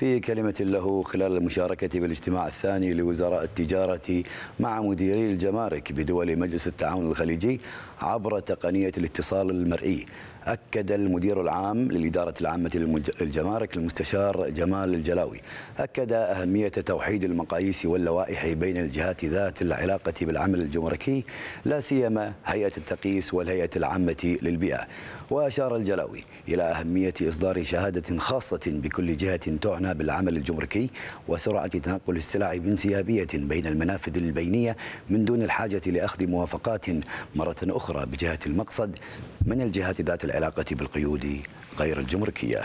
في كلمة له خلال المشاركة بالاجتماع الثاني لوزراء التجارة مع مديري الجمارك بدول مجلس التعاون الخليجي عبر تقنية الاتصال المرئي أكد المدير العام للإدارة العامة للجمارك المستشار جمال الجلاوي أكد أهمية توحيد المقاييس واللوائح بين الجهات ذات العلاقة بالعمل الجمركي لا سيما هيئة التقييس والهيئة العامة للبيئة وأشار الجلاوي إلى أهمية إصدار شهادة خاصة بكل جهة تعنى بالعمل الجمركي وسرعة تنقل السلع بانسيابية بين المنافذ البينية من دون الحاجة لأخذ موافقات مرة أخرى بجهة المقصد من الجهات ذات العلاقة بالقيود غير الجمركية